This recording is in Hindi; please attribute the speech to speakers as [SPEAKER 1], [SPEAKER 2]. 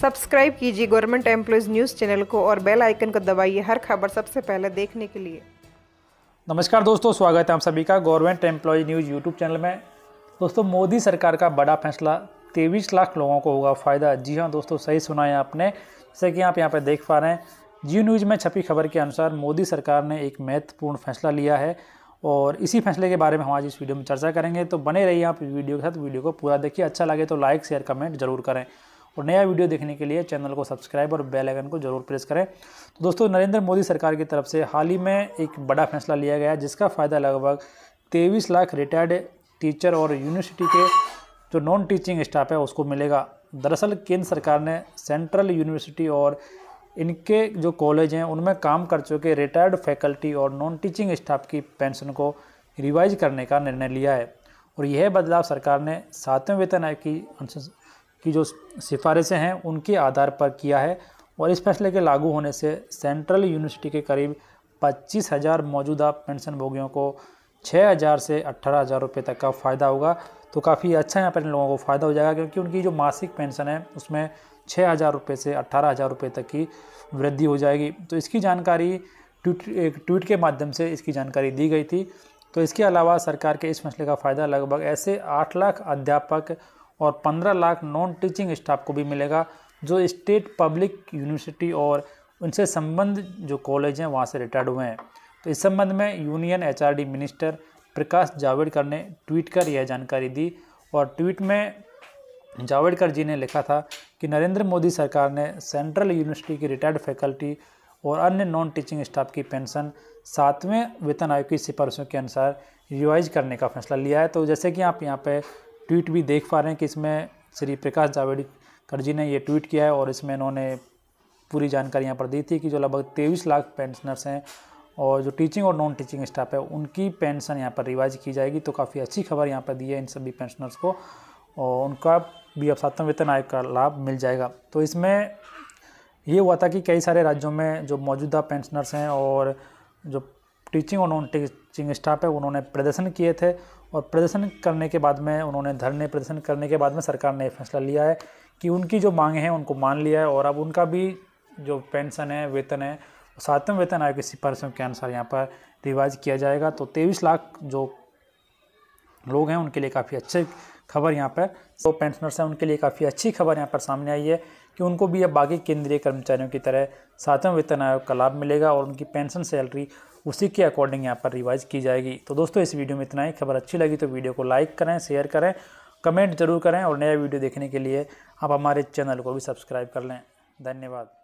[SPEAKER 1] सब्सक्राइब कीजिए गवर्नमेंट एम्प्लॉयज़ न्यूज़ चैनल को और बेल आइकन को दबाइए हर खबर सबसे पहले देखने के लिए नमस्कार दोस्तों स्वागत है हम सभी का government employee news YouTube channel में दोस्तों मोदी सरकार का बड़ा फैसला तेईस लाख लोगों को होगा फ़ायदा जी हाँ दोस्तों सही सुना है आपने जैसे कि आप यहाँ पर देख पा रहे हैं जी न्यूज़ में छपी खबर के अनुसार मोदी सरकार ने एक महत्वपूर्ण फैसला लिया है और इसी फैसले के बारे में हम आज इस वीडियो में चर्चा करेंगे तो बने रहिए आप वीडियो के साथ वीडियो को पूरा देखिए अच्छा लगे तो लाइक शेयर कमेंट जरूर करें और नया वीडियो देखने के लिए चैनल को सब्सक्राइब और बेल आइकन को जरूर प्रेस करें तो दोस्तों नरेंद्र मोदी सरकार की तरफ से हाल ही में एक बड़ा फैसला लिया गया जिसका फ़ायदा लगभग तेईस लाख रिटायर्ड टीचर और यूनिवर्सिटी के जो नॉन टीचिंग स्टाफ है उसको मिलेगा दरअसल केंद्र सरकार ने सेंट्रल यूनिवर्सिटी और इनके जो कॉलेज हैं उनमें काम कर चुके रिटायर्ड फैकल्टी और नॉन टीचिंग स्टाफ की पेंशन को रिवाइज करने का निर्णय लिया है और यह बदलाव सरकार ने सातवें वेतन आयोग की की जो सिफारिशें हैं उनके आधार पर किया है और इस फैसले के लागू होने से सेंट्रल यूनिवर्सिटी के करीब पच्चीस हज़ार मौजूदा पेंशनभोगियों को छः हज़ार से अट्ठारह हज़ार रुपये तक का फ़ायदा होगा तो काफ़ी अच्छा यहाँ पर इन लोगों को फ़ायदा हो जाएगा क्योंकि उनकी जो मासिक पेंशन है उसमें छः हज़ार रुपये से अट्ठारह हज़ार रुपये तक की वृद्धि हो जाएगी तो इसकी जानकारी ट्वीट एक ट्वीट के माध्यम से इसकी जानकारी दी गई थी तो इसके अलावा सरकार के इस फैसले का फ़ायदा लगभग ऐसे आठ लाख अध्यापक और 15 लाख नॉन टीचिंग स्टाफ को भी मिलेगा जो स्टेट पब्लिक यूनिवर्सिटी और उनसे संबंध जो कॉलेज हैं वहाँ से रिटायर्ड हुए हैं तो इस संबंध में union H minister Prakash Javadekar ने ट्वीट कर यह जानकारी दी और ट्वीट में जावड़ेकर जी ने लिखा था कि नरेंद्र मोदी सरकार ने सेंट्रल यूनिवर्सिटी की रिटायर्ड फैकल्टी और अन्य नॉन टीचिंग स्टाफ की पेंशन सातवें वेतन आयोग की सिफारिशों के अनुसार रिवाइज करने का फैसला लिया है तो जैसे कि आप यहाँ पे ट्वीट भी देख पा रहे हैं कि इसमें श्री प्रकाश जावड़ेकर जी ने ये ट्वीट किया है और इसमें इन्होंने पूरी जानकारी यहाँ पर दी थी कि जो लगभग तेईस लाख पेंशनर्स हैं और जो टीचिंग और नॉन टीचिंग स्टाफ है उनकी पेंशन यहाँ पर रिवाइज की जाएगी तो काफ़ी अच्छी खबर यहाँ पर दी है इन सभी पेंशनर्स को और उनका भी अब सातवें वेतन आयोग का लाभ मिल जाएगा तो इसमें ये हुआ था कि कई सारे राज्यों में जो मौजूदा पेंशनर्स हैं और जो टीचिंग और नॉन टीचिंग स्टाफ है उन्होंने प्रदर्शन किए थे और प्रदर्शन करने के बाद में उन्होंने धरने प्रदर्शन करने के बाद में सरकार ने फैसला लिया है कि उनकी जो मांग है उनको मान लिया है और अब उनका भी जो पेंशन है वेतन है सातवें वेतन आयोग की सिफारिशों के अनुसार यहाँ पर रिवाइज किया जाएगा तो तेईस लाख जो लोग हैं उनके लिए काफ़ी अच्छी खबर यहाँ पर जो पेंशनर्स हैं उनके लिए काफ़ी अच्छी खबर यहाँ पर सामने आई है कि उनको भी अब बाकी केंद्रीय कर्मचारियों की तरह सातवें वेतन आयोग का लाभ मिलेगा और उनकी पेंशन सैलरी उसी के अकॉर्डिंग यहाँ पर रिवाइज की जाएगी तो दोस्तों इस वीडियो में इतना ही खबर अच्छी लगी तो वीडियो को लाइक करें शेयर करें कमेंट जरूर करें और नया वीडियो देखने के लिए आप हमारे चैनल को भी सब्सक्राइब कर लें धन्यवाद